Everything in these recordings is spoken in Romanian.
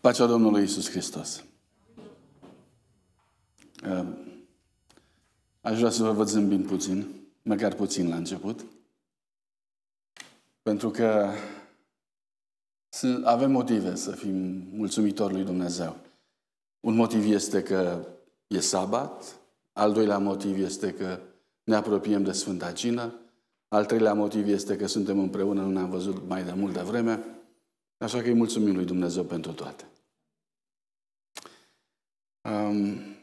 Pacea Domnului Isus Hristos. Ehm, aș vrea să vă văd zâmbind puțin, măcar puțin la început, pentru că avem motive să fim mulțumitori lui Dumnezeu. Un motiv este că e sabat, al doilea motiv este că ne apropiem de Sfânta Cină, al treilea motiv este că suntem împreună, nu ne-am văzut mai de multă vreme, așa că îi mulțumim lui Dumnezeu pentru toate. Um,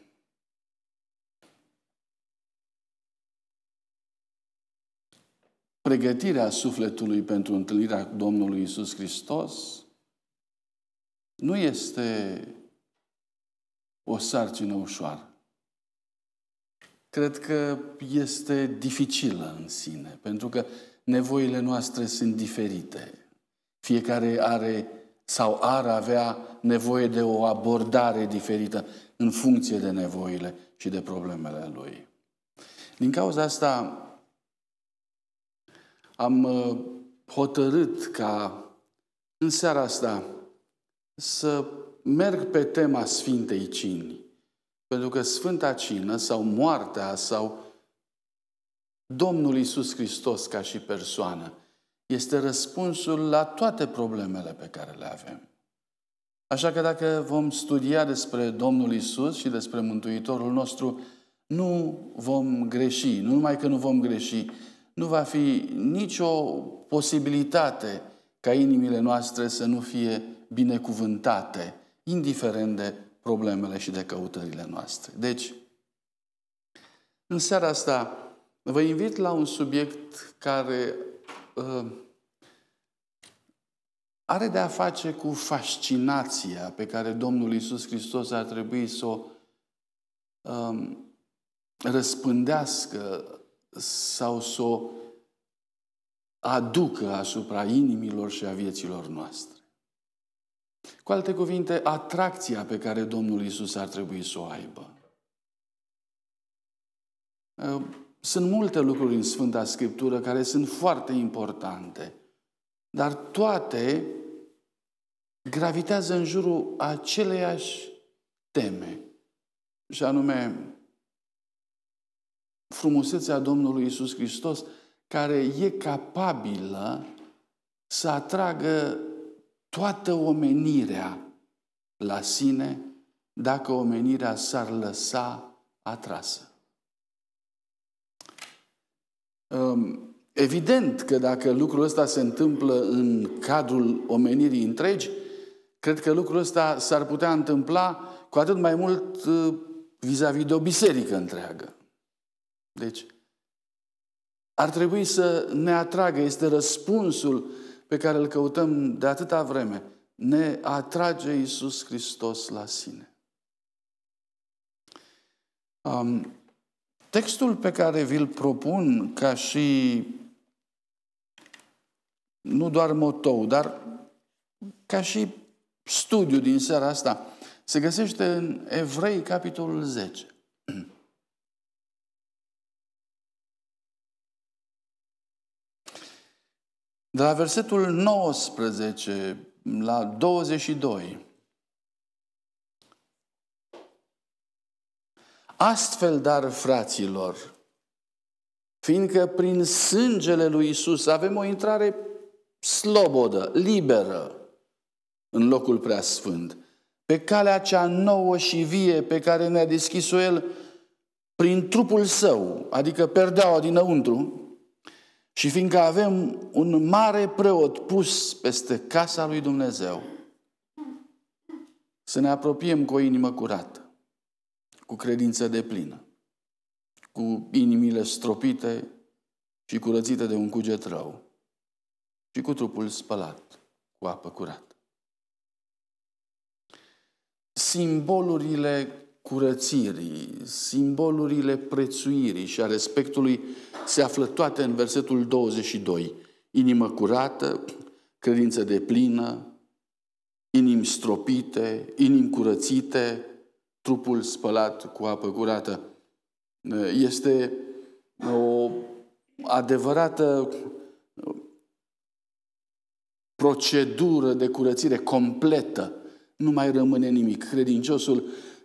pregătirea sufletului pentru întâlnirea cu Domnului Isus Hristos nu este o sarcină ușoară. Cred că este dificilă în sine, pentru că nevoile noastre sunt diferite. Fiecare are sau ar avea nevoie de o abordare diferită în funcție de nevoile și de problemele lui. Din cauza asta am uh, hotărât ca în seara asta să merg pe tema Sfintei Cini. Pentru că Sfânta Cină sau moartea sau Domnul Isus Hristos ca și persoană este răspunsul la toate problemele pe care le avem. Așa că dacă vom studia despre Domnul Isus și despre Mântuitorul nostru, nu vom greși. Nu numai că nu vom greși, nu va fi nicio posibilitate ca inimile noastre să nu fie binecuvântate, indiferent de problemele și de căutările noastre. Deci, în seara asta vă invit la un subiect care uh, are de a face cu fascinația pe care Domnul Isus Hristos ar trebui să o um, răspândească sau să o aducă asupra inimilor și a vieților noastre. Cu alte cuvinte, atracția pe care Domnul Isus ar trebui să o aibă. Uh, sunt multe lucruri în Sfânta Scriptură care sunt foarte importante, dar toate gravitează în jurul aceleiași teme, și anume frumusețea Domnului Isus Hristos, care e capabilă să atragă toată omenirea la sine dacă omenirea s-ar lăsa atrasă. Ehm, evident că dacă lucrul ăsta se întâmplă în cadrul omenirii întregi, Cred că lucrul ăsta s-ar putea întâmpla cu atât mai mult uh, vis-a-vis -vis de o biserică întreagă. Deci, ar trebui să ne atragă, este răspunsul pe care îl căutăm de atâta vreme. Ne atrage Iisus Hristos la sine. Um, textul pe care vi-l propun ca și nu doar motou, dar ca și studiu din seara asta se găsește în Evrei, capitolul 10. De la versetul 19 la 22. Astfel, dar, fraților, fiindcă prin sângele lui Isus avem o intrare slobodă, liberă, în locul prea sfânt, pe calea cea nouă și vie pe care ne-a deschis-o El prin trupul Său, adică perdeaua dinăuntru, și fiindcă avem un mare preot pus peste casa lui Dumnezeu, să ne apropiem cu o inimă curată, cu credință de plină, cu inimile stropite și curățite de un cuget rău și cu trupul spălat cu apă curată simbolurile curățirii, simbolurile prețuirii și a respectului se află toate în versetul 22. Inimă curată, credință de plină, inimi stropite, inimi curățite, trupul spălat cu apă curată. Este o adevărată procedură de curățire completă nu mai rămâne nimic. Credinciosul,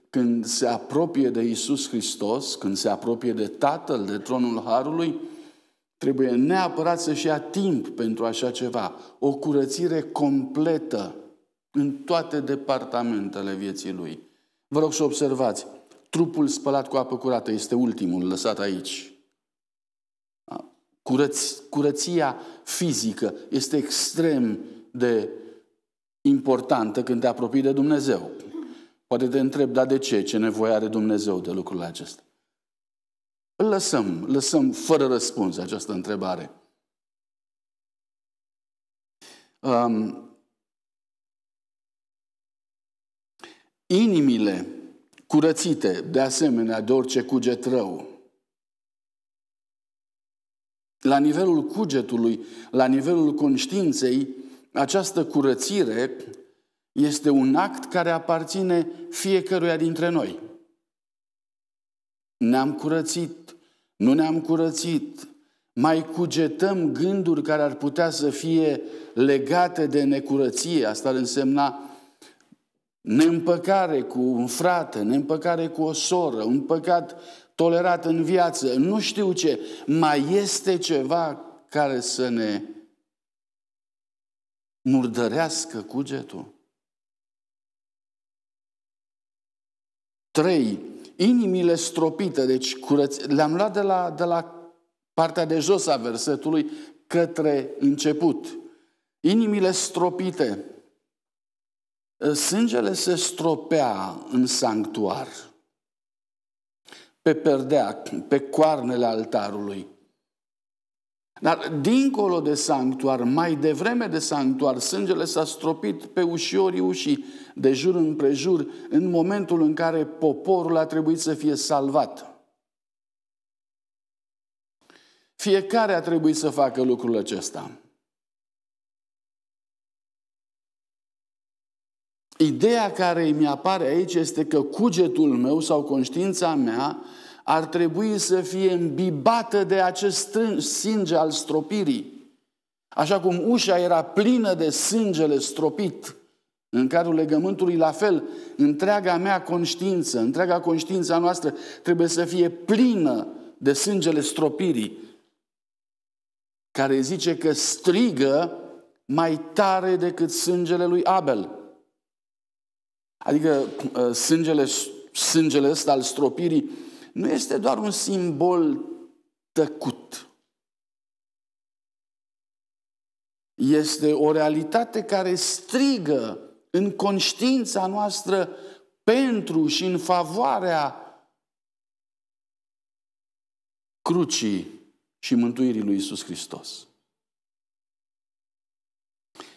când se apropie de Isus Hristos, când se apropie de Tatăl, de tronul Harului, trebuie neapărat să-și ia timp pentru așa ceva. O curățire completă în toate departamentele vieții lui. Vă rog să observați, trupul spălat cu apă curată este ultimul lăsat aici. Da. Curăț, curăția fizică este extrem de importantă când te apropii de Dumnezeu. Poate te întreb, dar de ce? Ce nevoie are Dumnezeu de lucrurile acestea? Îl lăsăm, lăsăm fără răspuns această întrebare. Um, inimile curățite, de asemenea, de orice cuget rău. La nivelul cugetului, la nivelul conștiinței, această curățire este un act care aparține fiecăruia dintre noi. Ne-am curățit, nu ne-am curățit, mai cugetăm gânduri care ar putea să fie legate de necurăție. Asta ar însemna neîmpăcare cu un frate, neîmpăcare cu o soră, un păcat tolerat în viață, nu știu ce. Mai este ceva care să ne murdărească cugetul. Trei, inimile stropite, deci curăț... le-am luat de la, de la partea de jos a versetului către început. Inimile stropite. Sângele se stropea în sanctuar, pe perdea, pe coarnele altarului. Dar dincolo de sanctuar, mai devreme de sanctuar, sângele s-a stropit pe ușiorii ușii, de jur împrejur, în momentul în care poporul a trebuit să fie salvat. Fiecare a trebuit să facă lucrul acesta. Ideea care mi apare aici este că cugetul meu sau conștiința mea ar trebui să fie îmbibată de acest sânge al stropirii. Așa cum ușa era plină de sângele stropit, în cadrul legământului, la fel, întreaga mea conștiință, întreaga conștiința noastră trebuie să fie plină de sângele stropirii, care zice că strigă mai tare decât sângele lui Abel. Adică uh, sângele, sângele ăsta al stropirii nu este doar un simbol tăcut. Este o realitate care strigă în conștiința noastră pentru și în favoarea crucii și mântuirii lui Isus Hristos.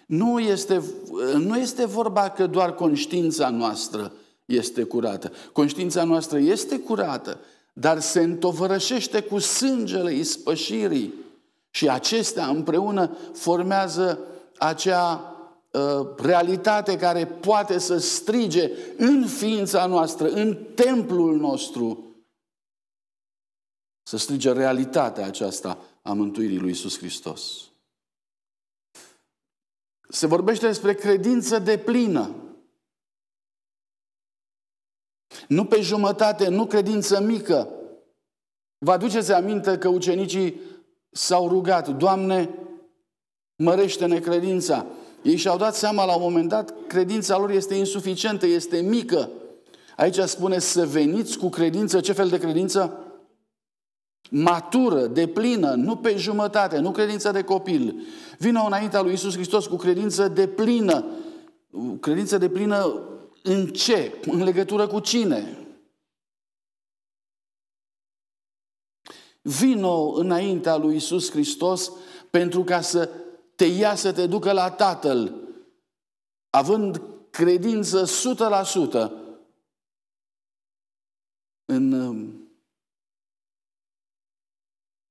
Nu este, nu este vorba că doar conștiința noastră este curată. Conștiința noastră este curată, dar se întovărășește cu sângele ispășirii și acestea împreună formează acea uh, realitate care poate să strige în ființa noastră, în templul nostru, să strige realitatea aceasta a mântuirii lui Isus Hristos. Se vorbește despre credință de plină. Nu pe jumătate, nu credință mică. Vă aduceți aminte că ucenicii s-au rugat, Doamne, mărește-ne credința. Ei și-au dat seama la un moment dat, credința lor este insuficientă, este mică. Aici spune să veniți cu credință. Ce fel de credință? Matură, deplină, nu pe jumătate, nu credință de copil. Vină înaintea lui Isus Hristos cu credință deplină. Credință deplină în ce? În legătură cu cine? Vino înaintea lui Isus Hristos pentru ca să te ia să te ducă la Tatăl, având credință 100% în um,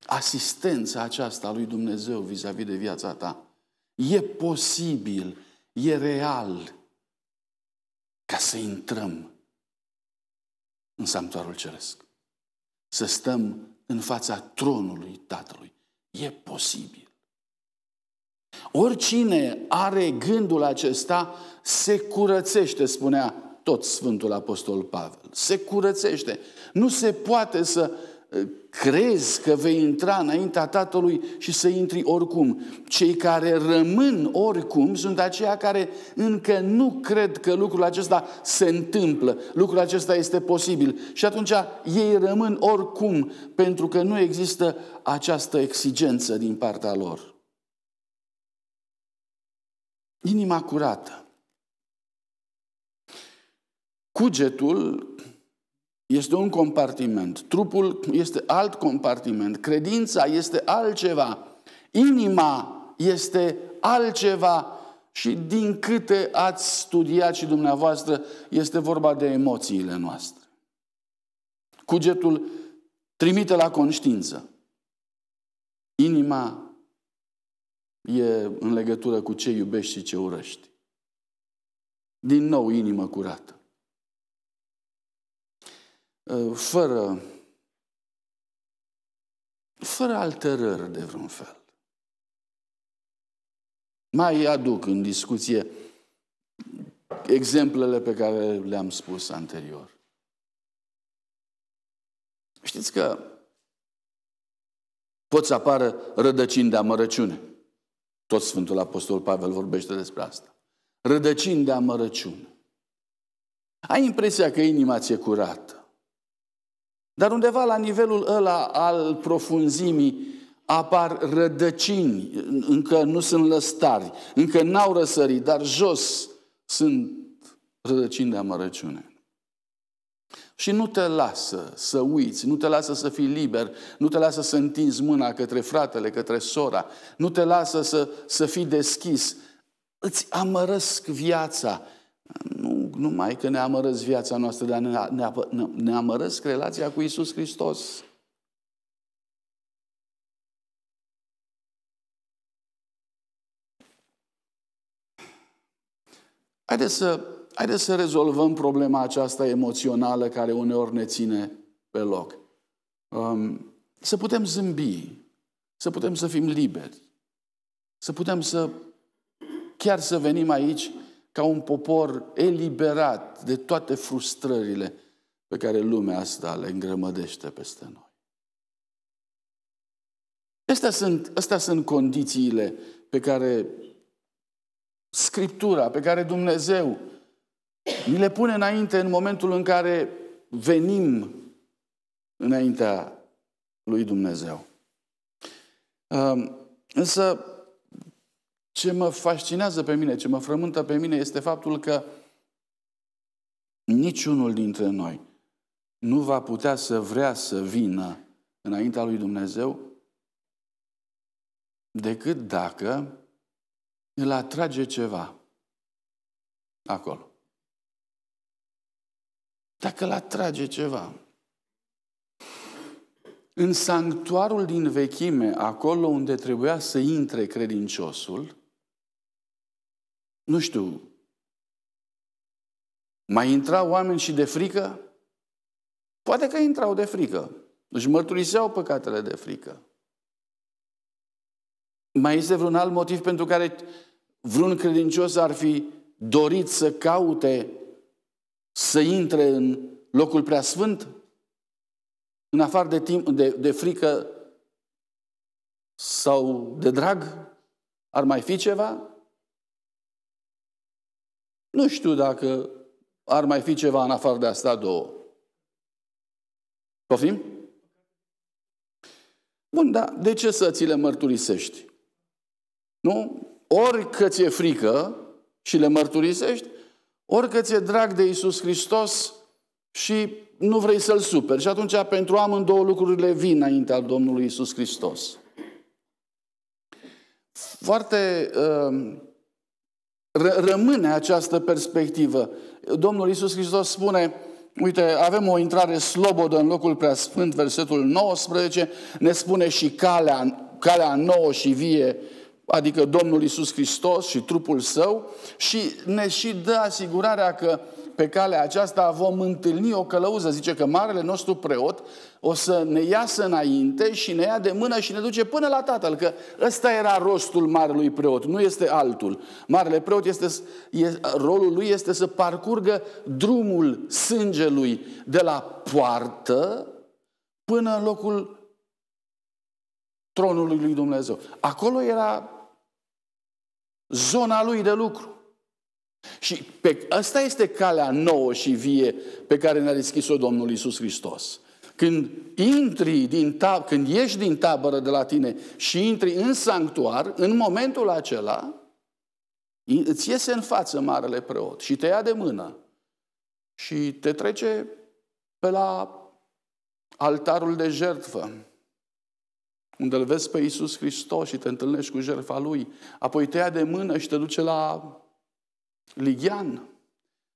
asistența aceasta lui Dumnezeu vis-a-vis de viața ta. E posibil, e real ca să intrăm în sanctuarul ceresc. Să stăm în fața tronului Tatălui. E posibil. Oricine are gândul acesta se curățește, spunea tot Sfântul Apostol Pavel. Se curățește. Nu se poate să crezi că vei intra înaintea Tatălui și să intri oricum. Cei care rămân oricum sunt aceia care încă nu cred că lucrul acesta se întâmplă, lucrul acesta este posibil. Și atunci ei rămân oricum pentru că nu există această exigență din partea lor. Inima curată. Cugetul este un compartiment, trupul este alt compartiment, credința este altceva, inima este altceva și din câte ați studiat și dumneavoastră, este vorba de emoțiile noastre. Cugetul trimite la conștiință. Inima e în legătură cu ce iubești și ce urăști. Din nou, inimă curată. Ă, fără, fără alterări de vreun fel. Mai aduc în discuție exemplele pe care le-am spus anterior. Știți că pot să apară rădăcini de amărăciune. Tot Sfântul Apostol Pavel vorbește despre asta. Rădăcini de amărăciune. Ai impresia că inima ți-e curată. Dar undeva la nivelul ăla al profunzimii apar rădăcini, încă nu sunt lăstari, încă n-au răsărit, dar jos sunt rădăcini de amărăciune. Și nu te lasă să uiți, nu te lasă să fii liber, nu te lasă să întinzi mâna către fratele, către sora, nu te lasă să, să fii deschis. Îți amărăsc viața, nu numai că ne amărăți viața noastră, dar ne, ne, ne amărăți relația cu Isus Hristos. Haideți să, haideți să rezolvăm problema aceasta emoțională care uneori ne ține pe loc. Um, să putem zâmbi, să putem să fim liberi, să putem să chiar să venim aici ca un popor eliberat de toate frustrările pe care lumea asta le îngrămădește peste noi. Astea sunt, astea sunt condițiile pe care Scriptura, pe care Dumnezeu ni le pune înainte în momentul în care venim înaintea lui Dumnezeu. Însă, ce mă fascinează pe mine, ce mă frământă pe mine este faptul că niciunul dintre noi nu va putea să vrea să vină înaintea lui Dumnezeu decât dacă îl atrage ceva acolo. Dacă îl atrage ceva. În sanctuarul din vechime, acolo unde trebuia să intre credinciosul, nu știu, mai intrau oameni și de frică? Poate că intrau de frică. Își mărturiseau păcatele de frică. Mai este vreun alt motiv pentru care vreun credincios ar fi dorit să caute să intre în locul prea sfânt, În afară de, timp, de, de frică sau de drag? Ar mai fi ceva? Nu știu dacă ar mai fi ceva în afară de asta două. Poftim? Bun, dar de ce să ți le mărturisești? Nu? Ori că ți-e frică și le mărturisești, ori că ți-e drag de Isus Hristos și nu vrei să-L superi. Și atunci pentru amândouă lucrurile vin înaintea Domnului Isus Hristos. Foarte uh, rămâne această perspectivă. Domnul Isus Hristos spune, uite, avem o intrare slobodă în locul preasfânt, versetul 19, ne spune și calea, calea nouă și vie, adică Domnul Isus Hristos și trupul său și ne și dă asigurarea că uh, pe calea aceasta vom întâlni o călăuză. Zice că marele nostru preot o să ne iasă înainte și ne ia de mână și ne duce până la tatăl. Că ăsta era rostul marelui preot, nu este altul. Marele preot, este, rolul lui este să parcurgă drumul sângelui de la poartă până în locul tronului lui Dumnezeu. Acolo era zona lui de lucru. Și pe, asta este calea nouă și vie pe care ne-a deschis-o Domnul Isus Hristos. Când intri din tab- când ieși din tabără de la tine și intri în sanctuar, în momentul acela îți iese în față marele preot și te ia de mână și te trece pe la altarul de jertfă, unde îl vezi pe Iisus Hristos și te întâlnești cu jertfa Lui, apoi te ia de mână și te duce la Ligian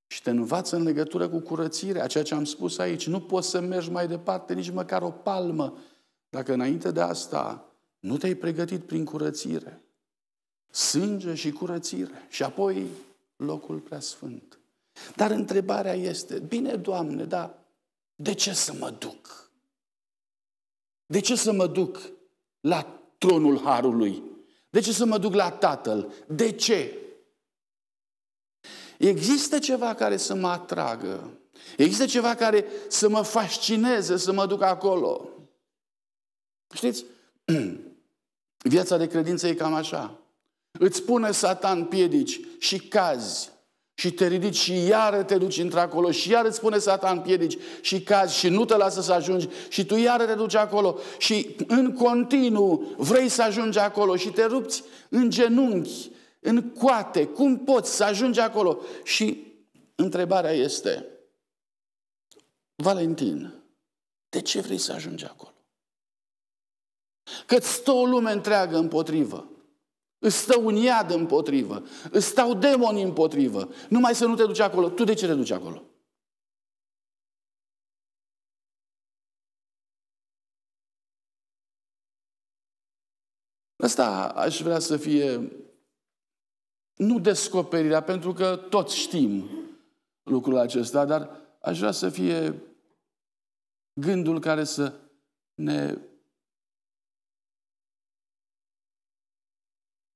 și te învață în legătură cu curățirea, ceea ce am spus aici. Nu poți să mergi mai departe nici măcar o palmă dacă înainte de asta nu te-ai pregătit prin curățire. Sânge și curățire și apoi locul preasfânt. Dar întrebarea este, bine, Doamne, dar de ce să mă duc? De ce să mă duc la tronul Harului? De ce să mă duc la Tatăl? De ce? Există ceva care să mă atragă. Există ceva care să mă fascineze, să mă duc acolo. Știți? Viața de credință e cam așa. Îți pune satan piedici și cazi și te ridici și iar te duci într-acolo și iar îți pune satan piedici și cazi și nu te lasă să ajungi și tu iar te duci acolo și în continuu vrei să ajungi acolo și te rupți în genunchi în coate. Cum poți să ajungi acolo? Și întrebarea este, Valentin, de ce vrei să ajungi acolo? că îți stă o lume întreagă împotrivă. Îți stă un iad împotrivă. Îți stau demoni împotrivă. Numai să nu te duci acolo. Tu de ce te duci acolo? Asta aș vrea să fie nu descoperirea, pentru că toți știm lucrul acesta, dar aș vrea să fie gândul care să ne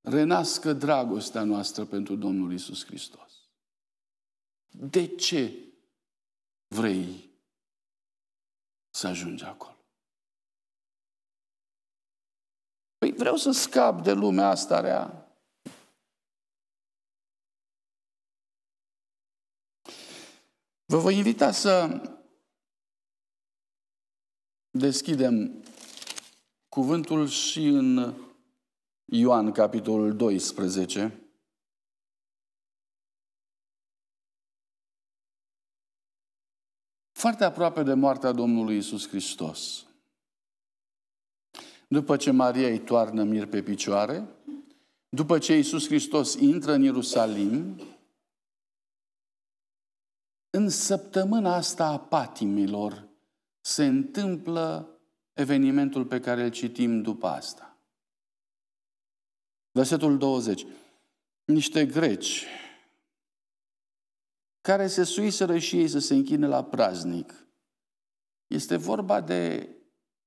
renască dragostea noastră pentru Domnul Isus Hristos. De ce vrei să ajungi acolo? Păi vreau să scap de lumea asta rea. Vă voi invita să deschidem cuvântul și în Ioan, capitolul 12. Foarte aproape de moartea Domnului Isus Hristos. După ce Maria îi toarnă mir pe picioare, după ce Isus Hristos intră în Ierusalim, în săptămâna asta a patimilor se întâmplă evenimentul pe care îl citim după asta. Versetul 20. Niște greci care se suiseră și ei să se închine la praznic. Este vorba de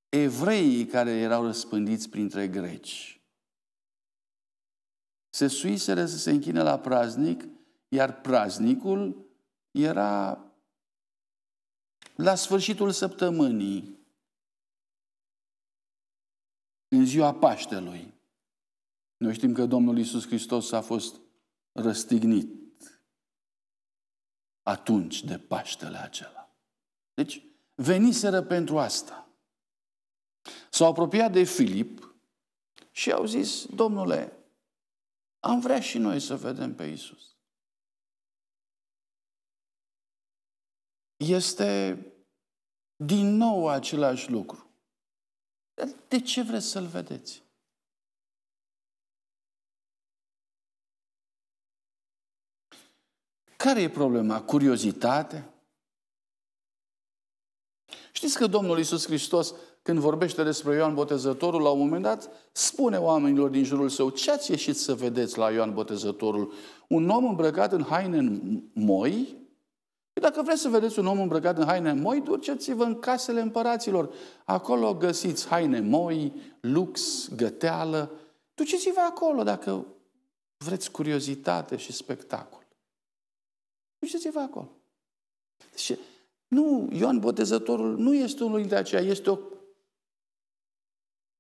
evreii care erau răspândiți printre greci. Se suiseră să se închine la praznic, iar praznicul era la sfârșitul săptămânii, în ziua Paștelui. Noi știm că Domnul Iisus Hristos a fost răstignit atunci de Paștele acela. Deci, veniseră pentru asta. S-au apropiat de Filip și au zis, Domnule, am vrea și noi să vedem pe Iisus. este din nou același lucru. De ce vreți să-l vedeți? Care e problema? Curiozitate? Știți că Domnul Isus Hristos, când vorbește despre Ioan Botezătorul, la un moment dat spune oamenilor din jurul său, ce ați ieșit să vedeți la Ioan Botezătorul? Un om îmbrăcat în haine în moi, Păi dacă vreți să vedeți un om îmbrăcat în haine moi, duceți-vă în casele împăraților. Acolo găsiți haine moi, lux, găteală. Duceți-vă acolo dacă vreți curiozitate și spectacol. Duceți-vă acolo. Deci, nu, Ioan Botezătorul nu este unul dintre aceia, este o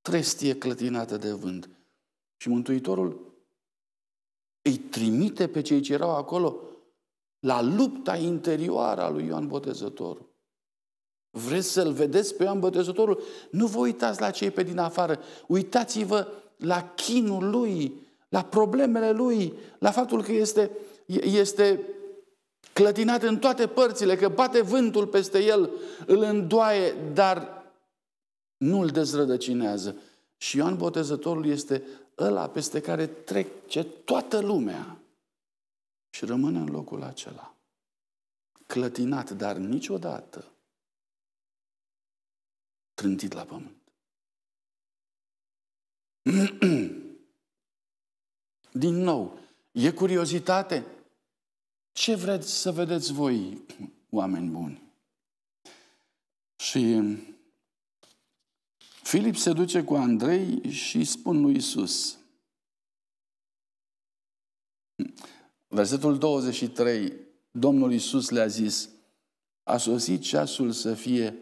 trestie clătinată de vânt. Și Mântuitorul îi trimite pe cei ce erau acolo la lupta interioară a lui Ioan Botezătorul. Vreți să-l vedeți pe Ioan Botezătorul? Nu vă uitați la cei pe din afară. Uitați-vă la chinul lui, la problemele lui, la faptul că este, este clătinat în toate părțile, că bate vântul peste el, îl îndoaie, dar nu îl dezrădăcinează. Și Ioan Botezătorul este ăla peste care trece toată lumea și rămâne în locul acela. Clătinat, dar niciodată trântit la pământ. Din nou, e curiozitate? Ce vreți să vedeți voi, oameni buni? Și Filip se duce cu Andrei și spun lui Isus. Versetul 23, Domnul Iisus le-a zis, a sosit ceasul să fie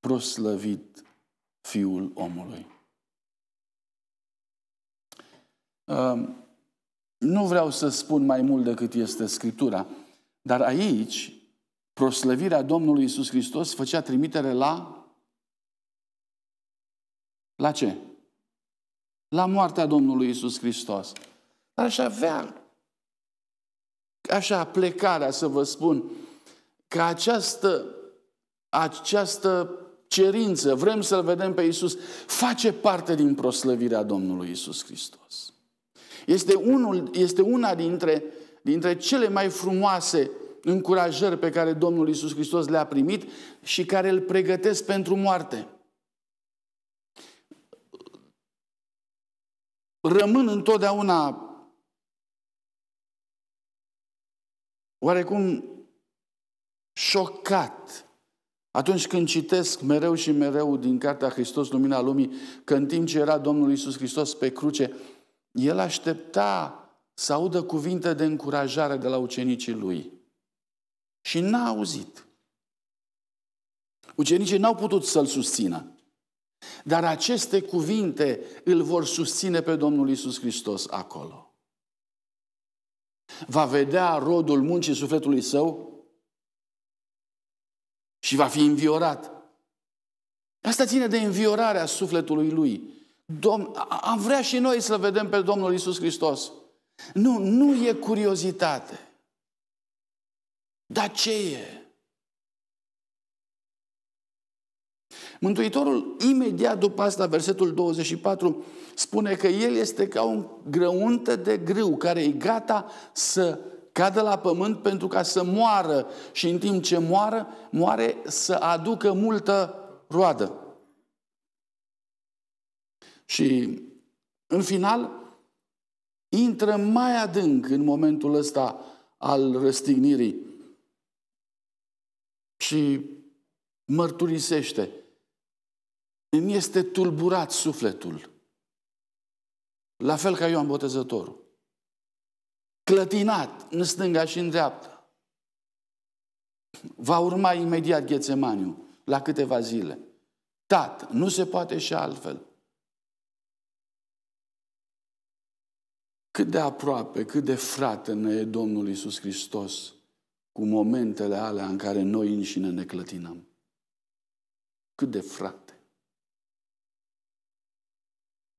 proslăvit Fiul omului. Um, nu vreau să spun mai mult decât este Scriptura, dar aici proslăvirea Domnului Isus Hristos făcea trimitere la la ce? La moartea Domnului Isus Hristos. Dar și avea așa, plecarea să vă spun, că această, această cerință, vrem să-L vedem pe Iisus, face parte din proslăvirea Domnului Iisus Hristos. Este, unul, este una dintre, dintre cele mai frumoase încurajări pe care Domnul Iisus Hristos le-a primit și care îl pregătesc pentru moarte. Rămân întotdeauna oarecum șocat atunci când citesc mereu și mereu din Cartea Hristos, Lumina Lumii, că în timp ce era Domnul Iisus Hristos pe cruce, el aștepta să audă cuvinte de încurajare de la ucenicii lui. Și n-a auzit. Ucenicii n-au putut să-l susțină. Dar aceste cuvinte îl vor susține pe Domnul Isus Hristos acolo va vedea rodul muncii sufletului său și va fi înviorat. Asta ține de înviorarea sufletului lui. Domn, am vrea și noi să vedem pe Domnul Isus Hristos. Nu, nu e curiozitate. Dar ce e? Mântuitorul, imediat după asta, versetul 24, spune că El este ca un grăuntă de grâu care e gata să cadă la pământ pentru ca să moară și în timp ce moară, moare să aducă multă roadă. Și în final, intră mai adânc în momentul ăsta al răstignirii și mărturisește îmi este tulburat sufletul. La fel ca am Botezătorul. Clătinat în stânga și în dreapta. Va urma imediat Ghețemaniu, la câteva zile. Tat, nu se poate și altfel. Cât de aproape, cât de frate ne e Domnul Iisus Hristos cu momentele alea în care noi înșine ne clătinăm. Cât de frate.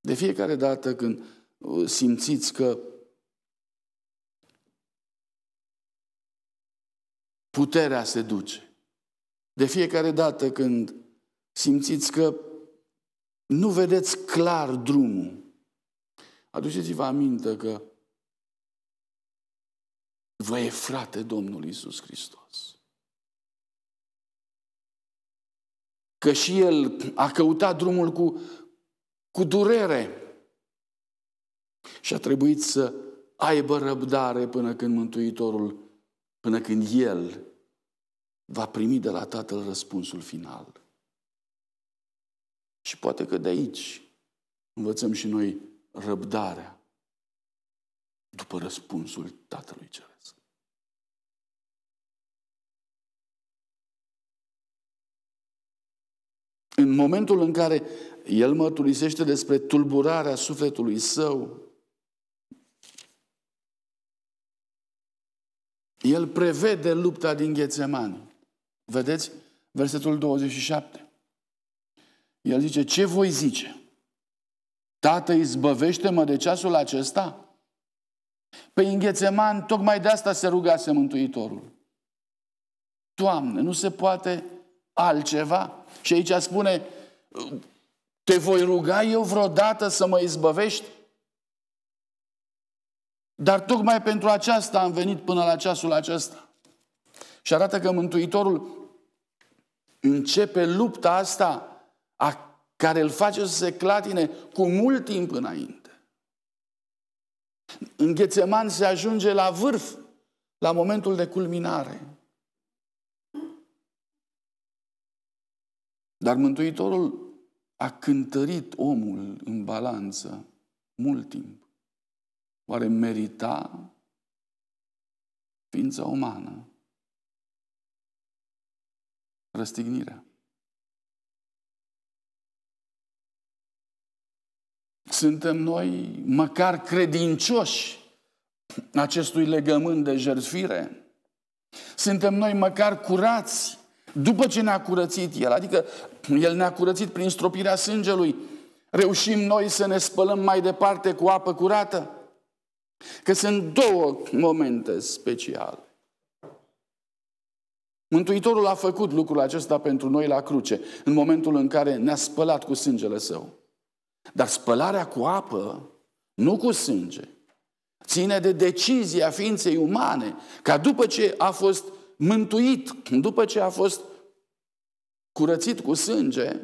De fiecare dată când uh, simțiți că puterea se duce, de fiecare dată când simțiți că nu vedeți clar drumul, aduceți-vă aminte că vă e frate Domnul Isus Hristos. Că și El a căutat drumul cu, cu durere. Și a trebuit să aibă răbdare până când Mântuitorul, până când El va primi de la Tatăl răspunsul final. Și poate că de aici învățăm și noi răbdarea după răspunsul Tatălui Ceresc. În momentul în care el mărturisește despre tulburarea sufletului său. El prevede lupta din Ghețemani. Vedeți? Versetul 27. El zice, ce voi zice? Tată, izbăvește-mă de ceasul acesta? Pe păi înghețeman, tocmai de asta se rugase Mântuitorul. Doamne, nu se poate altceva? Și aici spune, te voi ruga eu vreodată să mă izbăvești? Dar tocmai pentru aceasta am venit până la ceasul acesta. Și arată că Mântuitorul începe lupta asta a care îl face să se clatine cu mult timp înainte. În Ghețeman se ajunge la vârf, la momentul de culminare. Dar Mântuitorul a cântărit omul în balanță mult timp. Oare merita ființa umană răstignirea? Suntem noi măcar credincioși acestui legământ de jertfire? Suntem noi măcar curați după ce ne-a curățit El, adică El ne-a curățit prin stropirea sângelui, reușim noi să ne spălăm mai departe cu apă curată? Că sunt două momente speciale. Mântuitorul a făcut lucrul acesta pentru noi la cruce, în momentul în care ne-a spălat cu sângele său. Dar spălarea cu apă, nu cu sânge, ține de decizia ființei umane, ca după ce a fost mântuit după ce a fost curățit cu sânge,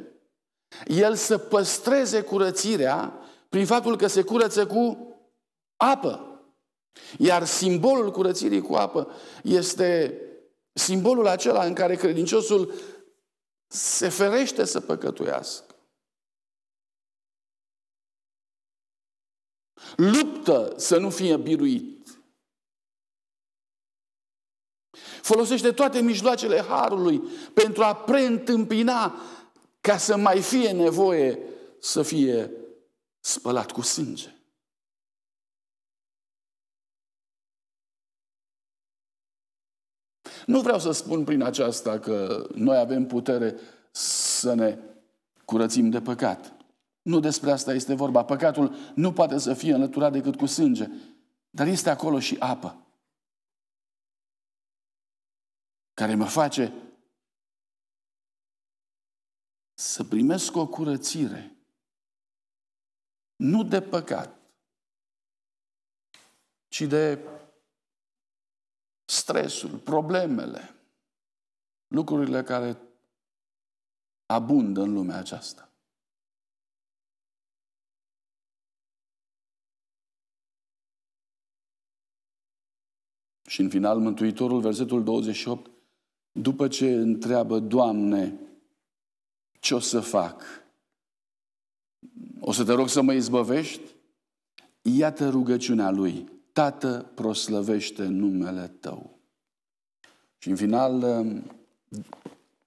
el să păstreze curățirea prin faptul că se curăță cu apă. Iar simbolul curățirii cu apă este simbolul acela în care credinciosul se ferește să păcătuiască. Luptă să nu fie biruit. Folosește toate mijloacele harului pentru a preîntâmpina ca să mai fie nevoie să fie spălat cu sânge. Nu vreau să spun prin aceasta că noi avem putere să ne curățim de păcat. Nu despre asta este vorba. Păcatul nu poate să fie înlăturat decât cu sânge, dar este acolo și apă. care mă face să primesc o curățire, nu de păcat, ci de stresul, problemele, lucrurile care abundă în lumea aceasta. Și în final, Mântuitorul, versetul 28, după ce întreabă, Doamne, ce o să fac? O să te rog să mă izbăvești? Iată rugăciunea lui. Tată, proslăvește numele tău. Și în final, um,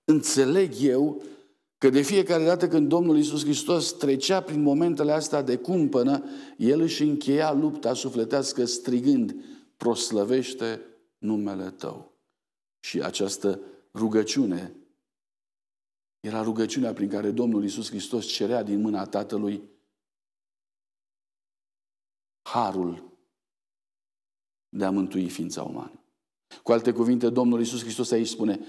înțeleg eu că de fiecare dată când Domnul Iisus Hristos trecea prin momentele astea de cumpănă, El își încheia lupta sufletească strigând, proslăvește numele tău. Și această rugăciune era rugăciunea prin care Domnul Iisus Hristos cerea din mâna Tatălui harul de a mântui ființa umană. Cu alte cuvinte, Domnul Iisus Hristos aici spune,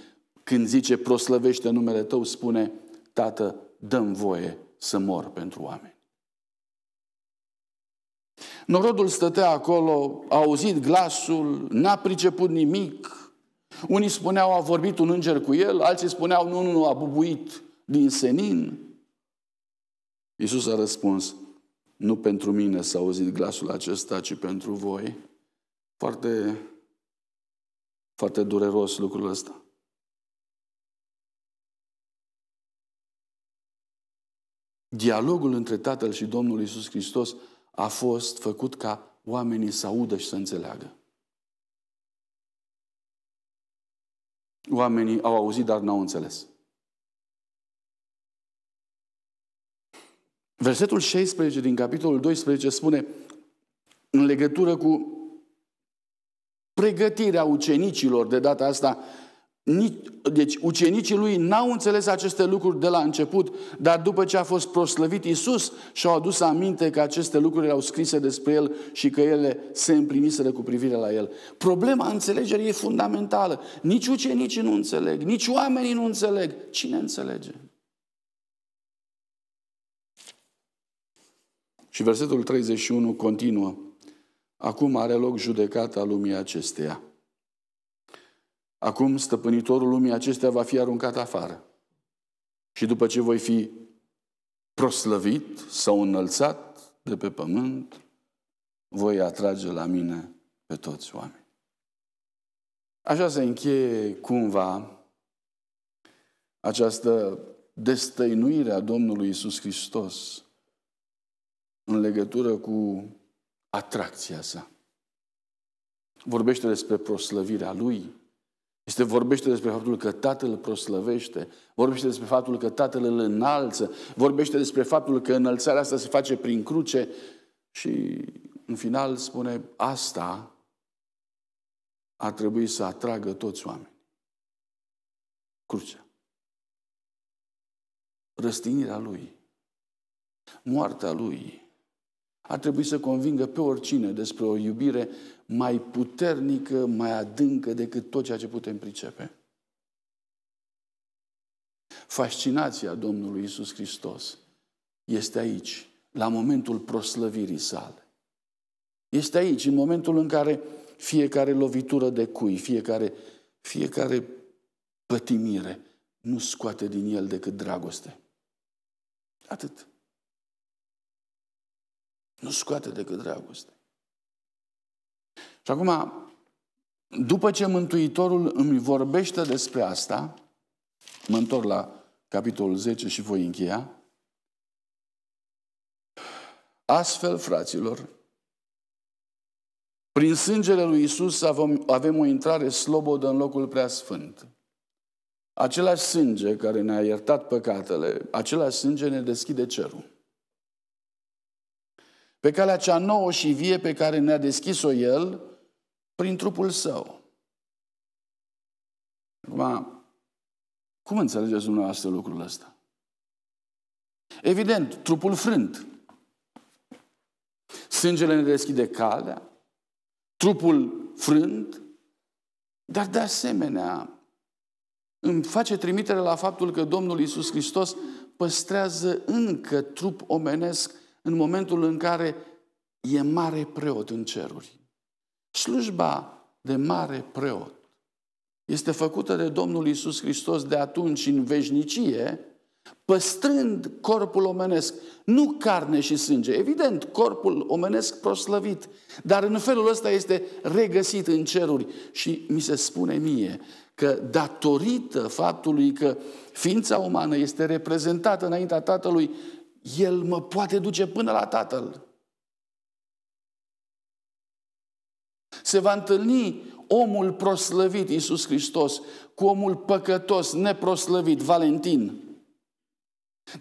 când zice proslăvește numele tău, spune, Tată, dăm voie să mor pentru oameni. Norodul stătea acolo, a auzit glasul, n-a priceput nimic, unii spuneau a vorbit un înger cu el, alții spuneau nu, nu, nu, a bubuit din senin. Iisus a răspuns, nu pentru mine s-a auzit glasul acesta, ci pentru voi. Foarte, foarte dureros lucrul ăsta. Dialogul între Tatăl și Domnul Iisus Hristos a fost făcut ca oamenii să audă și să înțeleagă. Oamenii au auzit, dar n-au înțeles. Versetul 16 din capitolul 12 spune în legătură cu pregătirea ucenicilor de data asta deci ucenicii lui n-au înțeles aceste lucruri de la început, dar după ce a fost proslăvit Iisus, și-au adus aminte că aceste lucruri erau scrise despre el și că ele se împliniseră cu privire la el. Problema înțelegerii e fundamentală. Nici ucenicii nu înțeleg, nici oamenii nu înțeleg. Cine înțelege? Și versetul 31 continuă. Acum are loc judecata lumii acesteia. Acum stăpânitorul lumii acestea va fi aruncat afară. Și după ce voi fi proslăvit sau înălțat de pe pământ, voi atrage la mine pe toți oameni. Așa se încheie cumva această destăinuire a Domnului Isus Hristos în legătură cu atracția sa. Vorbește despre proslăvirea Lui, este vorbește despre faptul că Tatăl îl proslăvește, vorbește despre faptul că Tatăl îl înalță, vorbește despre faptul că înălțarea asta se face prin cruce și în final spune asta ar trebui să atragă toți oameni. Crucea. Răstinirea lui, moartea lui, ar trebui să convingă pe oricine despre o iubire mai puternică, mai adâncă decât tot ceea ce putem pricepe. Fascinația Domnului Isus Hristos este aici, la momentul proslăvirii sale. Este aici, în momentul în care fiecare lovitură de cui, fiecare, fiecare pătimire nu scoate din el decât dragoste. Atât. Nu scoate decât dragoste. Și acum, după ce Mântuitorul îmi vorbește despre asta, mă întorc la capitolul 10 și voi încheia, astfel, fraților, prin sângele lui Isus avem o intrare slobodă în locul preasfânt. Același sânge care ne-a iertat păcatele, același sânge ne deschide cerul pe calea cea nouă și vie pe care ne-a deschis-o El prin trupul Său. Acum, cum înțelegeți dumneavoastră lucrul ăsta? Evident, trupul frânt. Sângele ne deschide calea, trupul frânt, dar de asemenea îmi face trimitere la faptul că Domnul Iisus Hristos păstrează încă trup omenesc în momentul în care e mare preot în ceruri. Slujba de mare preot este făcută de Domnul Isus Hristos de atunci în veșnicie, păstrând corpul omenesc, nu carne și sânge. Evident, corpul omenesc proslăvit, dar în felul ăsta este regăsit în ceruri și mi se spune mie că datorită faptului că ființa umană este reprezentată înaintea Tatălui el mă poate duce până la Tatăl. Se va întâlni omul proslăvit, Iisus Hristos, cu omul păcătos, neproslăvit, Valentin.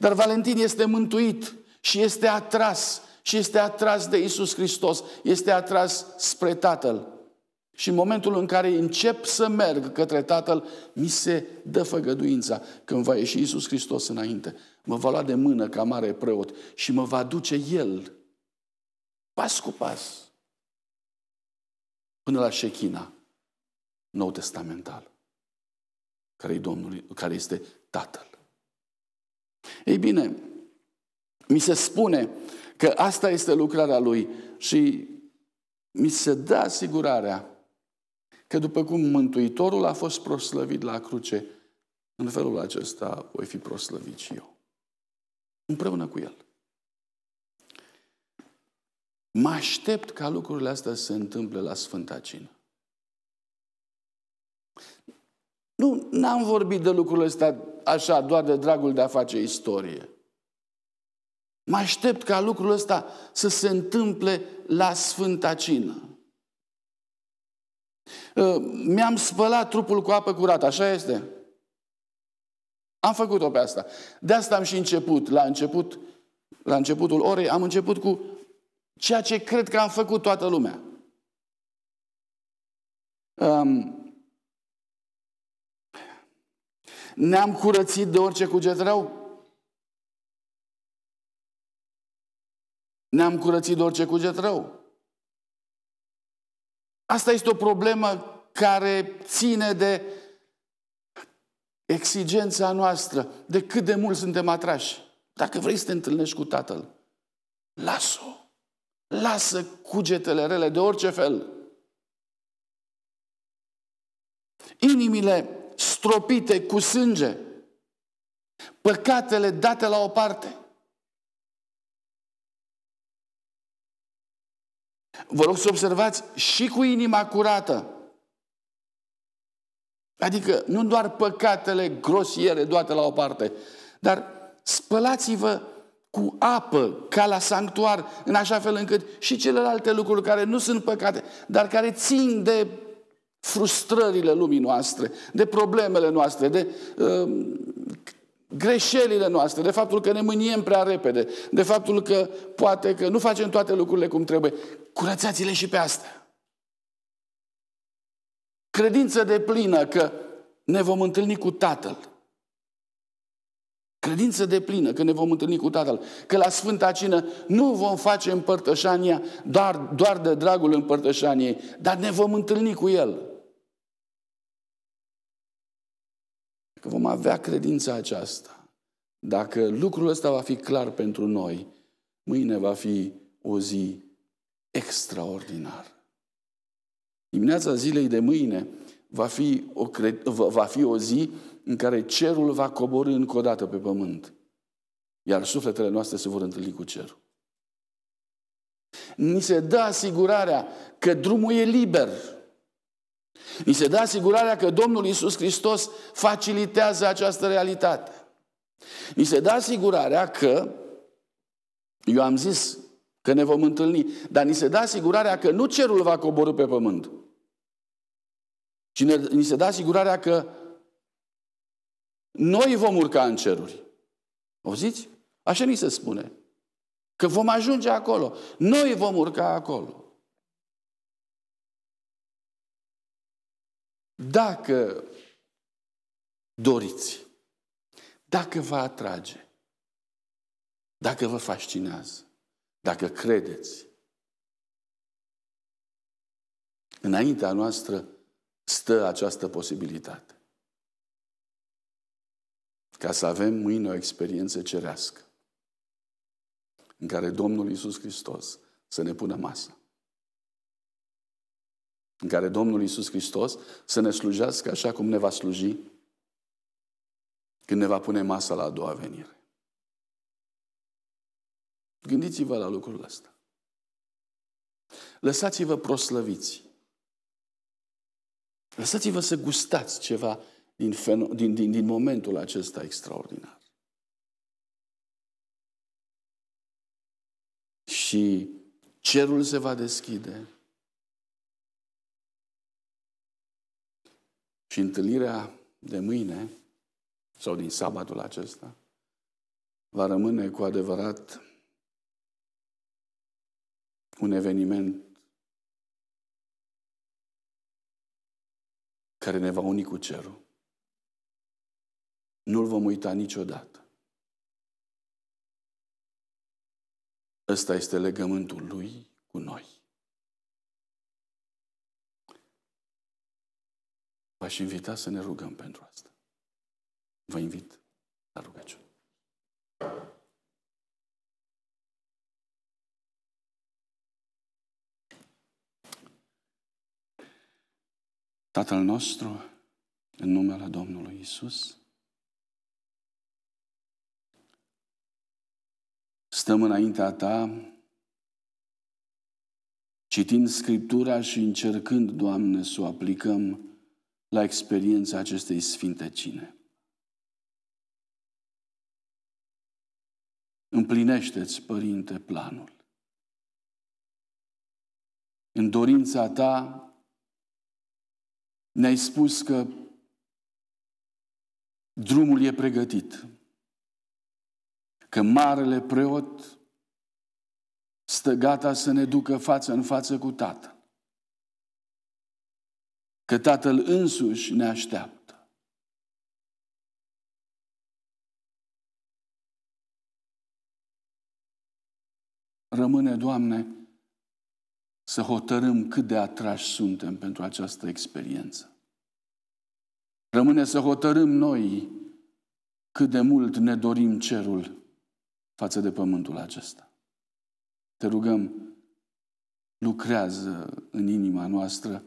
Dar Valentin este mântuit și este atras și este atras de Iisus Hristos, este atras spre Tatăl. Și în momentul în care încep să merg către Tatăl, mi se dă făgăduința. Când va ieși Iisus Hristos înainte, mă va lua de mână ca mare preot și mă va duce El, pas cu pas, până la Șechina, nou testamental, care, Domnul, care este Tatăl. Ei bine, mi se spune că asta este lucrarea Lui și mi se dă asigurarea Că după cum Mântuitorul a fost proslăvit la cruce, în felul acesta voi fi proslăvit și eu. Împreună cu El. Mă aștept ca lucrurile astea să se întâmple la Sfânta Cină. Nu, n-am vorbit de lucrurile astea așa, doar de dragul de a face istorie. Mă aștept ca lucrul ăsta să se întâmple la Sfânta Cină. Ă, mi-am spălat trupul cu apă curată, așa este. Am făcut-o pe asta. De asta am și început. La, început, la începutul orei am început cu ceea ce cred că am făcut toată lumea. Um, ne-am curățit de orice cuget rău? Ne-am curățit de orice cuget rău. Asta este o problemă care ține de exigența noastră, de cât de mult suntem atrași. Dacă vrei să te întâlnești cu Tatăl, lasă-o. Lasă cugetele rele de orice fel. Inimile stropite cu sânge, păcatele date la o parte, vă rog să observați, și cu inima curată. Adică nu doar păcatele grosiere doate la o parte, dar spălați-vă cu apă, ca la sanctuar, în așa fel încât și celelalte lucruri care nu sunt păcate, dar care țin de frustrările lumii noastre, de problemele noastre, de uh, greșelile noastre, de faptul că ne mâniem prea repede, de faptul că poate că nu facem toate lucrurile cum trebuie. Curățați-le și pe astea. Credință de plină că ne vom întâlni cu Tatăl. Credință de plină că ne vom întâlni cu Tatăl. Că la Sfânta Cină nu vom face împărtășania doar, doar de dragul împărtășaniei, dar ne vom întâlni cu El. că vom avea credința aceasta, dacă lucrul ăsta va fi clar pentru noi, mâine va fi o zi extraordinară. Dimineața zilei de mâine va fi o, cre- va fi o zi în care cerul va coborî încă o dată pe pământ, iar sufletele noastre se vor întâlni cu cerul. Ni se dă asigurarea că drumul e liber, Ni se dă asigurarea că Domnul Isus Hristos facilitează această realitate. Ni se dă asigurarea că, eu am zis că ne vom întâlni, dar ni se dă asigurarea că nu cerul va coborâ pe pământ, ci ne, ni se dă asigurarea că noi vom urca în ceruri. Auziți? Așa ni se spune. Că vom ajunge acolo. Noi vom urca acolo. Dacă doriți, dacă vă atrage, dacă vă fascinează, dacă credeți, înaintea noastră stă această posibilitate. Ca să avem mâine o experiență cerească în care Domnul Iisus Hristos să ne pună masa în care Domnul Iisus Hristos să ne slujească așa cum ne va sluji când ne va pune masa la a doua venire. Gândiți-vă la lucrul ăsta. Lăsați-vă proslăviți. Lăsați-vă să gustați ceva din, feno- din, din, din momentul acesta extraordinar. Și cerul se va deschide Și întâlnirea de mâine, sau din sabatul acesta, va rămâne cu adevărat un eveniment care ne va uni cu cerul. Nu-l vom uita niciodată. Ăsta este legământul lui cu noi. V-aș invita să ne rugăm pentru asta. Vă invit la rugăciune. Tatăl nostru, în numele Domnului Isus, stăm înaintea ta citind Scriptura și încercând, Doamne, să o aplicăm la experiența acestei sfinte cine. Împlinește-ți, Părinte, planul. În dorința ta ne-ai spus că drumul e pregătit, că marele preot stă gata să ne ducă față în față cu Tatăl că Tatăl însuși ne așteaptă. Rămâne, Doamne, să hotărâm cât de atrași suntem pentru această experiență. Rămâne să hotărâm noi cât de mult ne dorim cerul față de pământul acesta. Te rugăm, lucrează în inima noastră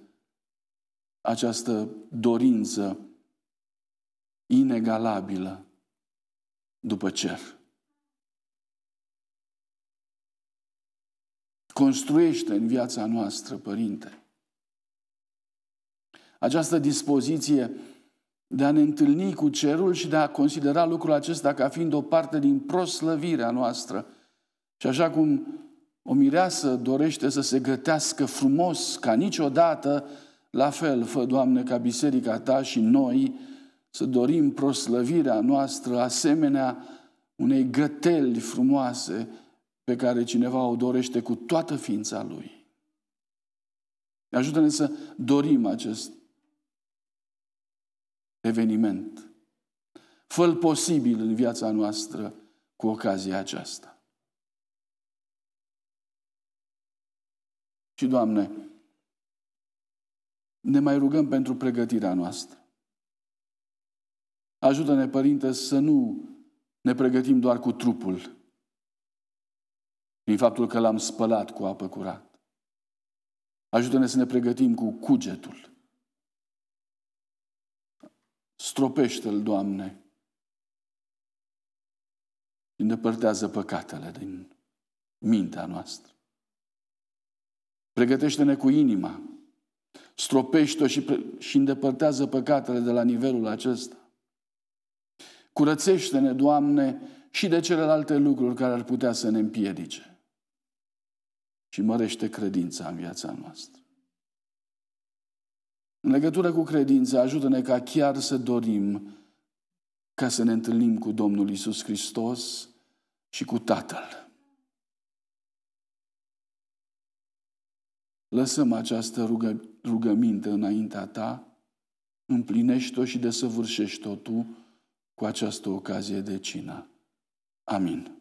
această dorință inegalabilă după cer. Construiește în viața noastră, Părinte, această dispoziție de a ne întâlni cu cerul și de a considera lucrul acesta ca fiind o parte din proslăvirea noastră. Și așa cum o mireasă dorește să se gătească frumos ca niciodată, la fel, fă, Doamne, ca biserica Ta și noi să dorim proslăvirea noastră asemenea unei găteli frumoase pe care cineva o dorește cu toată ființa lui. Ajută-ne să dorim acest eveniment. fă posibil în viața noastră cu ocazia aceasta. Și, Doamne, ne mai rugăm pentru pregătirea noastră. Ajută-ne, Părinte, să nu ne pregătim doar cu trupul, prin faptul că l-am spălat cu apă curată. Ajută-ne să ne pregătim cu cugetul. Stropește-l, Doamne, și îndepărtează păcatele din mintea noastră. Pregătește-ne cu inima, Stropește-o și, și îndepărtează păcatele de la nivelul acesta. Curățește-ne, Doamne, și de celelalte lucruri care ar putea să ne împiedice. Și mărește credința în viața noastră. În legătură cu credința, ajută-ne ca chiar să dorim ca să ne întâlnim cu Domnul Isus Hristos și cu Tatăl. lăsăm această rugă, rugăminte înaintea ta, împlinește-o și desăvârșește-o tu cu această ocazie de cină. Amin.